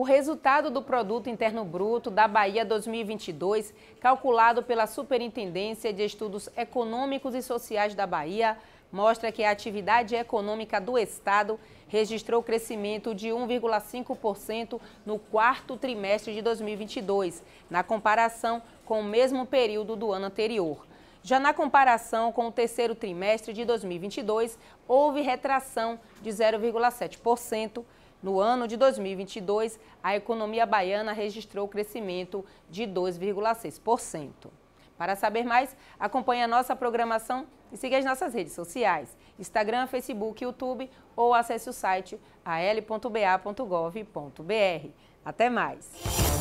o resultado do Produto Interno Bruto da Bahia 2022, calculado pela Superintendência de Estudos Econômicos e Sociais da Bahia, mostra que a atividade econômica do Estado registrou crescimento de 1,5% no quarto trimestre de 2022, na comparação com o mesmo período do ano anterior. Já na comparação com o terceiro trimestre de 2022, houve retração de 0,7% no ano de 2022, a economia baiana registrou crescimento de 2,6%. Para saber mais, acompanhe a nossa programação e siga as nossas redes sociais, Instagram, Facebook, YouTube ou acesse o site al.ba.gov.br. Até mais!